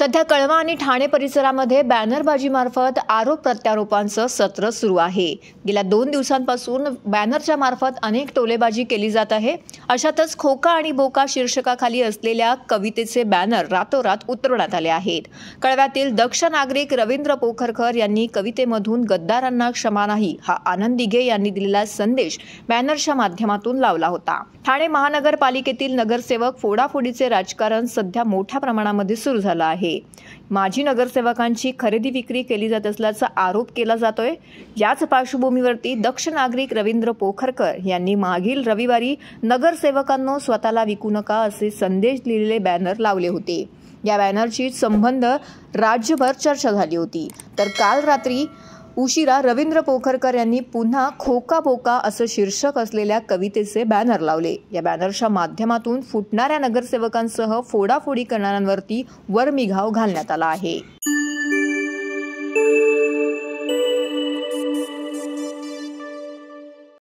सध्या कळवा आणि ठाणे परिसरामध्ये बॅनरबाजीमार्फत आरोप प्रत्यारोपांचं सत्र सुरू आहे गेल्या दोन दिवसांपासून बॅनरच्या मार्फत अनेक टोलेबाजी केली जात आहे अशातच खोका आणि बोका शीर्षकाखाली असलेल्या कवितेचे बॅनर रातोरात उतरवण्यात आले आहेत कळव्यातील दक्ष नागरिक रवींद्र पोखरकर यांनी कवितेमधून गद्दारांना क्षमा नाही हा आनंद दिघे यांनी दिलेला संदेश बॅनरच्या माध्यमातून लावला होता ठाणे महानगरपालिकेतील नगरसेवक फोडाफोडीचे राजकारण सध्या मोठ्या प्रमाणामध्ये सुरू झालं आहे आहे माजी नगरसेवकांची खरेदी विक्री केली जात असल्याचा आरोप केला जातोय याच पार्श्वभूमीवरती दक्ष नागरिक रवींद्र पोखरकर यांनी मागील रविवारी नगरसेवकांनो स्वतःला विकू नका असे संदेश लिहिलेले बॅनर लावले होते या बॅनरची संबंध राज्यभर चर्चा झाली होती तर काल रात्री उशिरा रवींद्र पोखरकर यांनी पुन्हा खोका बोका असं शीर्षक असलेल्या कवितेचे बॅनर लावले या बॅनरच्या माध्यमातून फुटणाऱ्या नगरसेवकांसह फोडाफोडी करणाऱ्यांवरती वरमिघाव घालण्यात आला आहे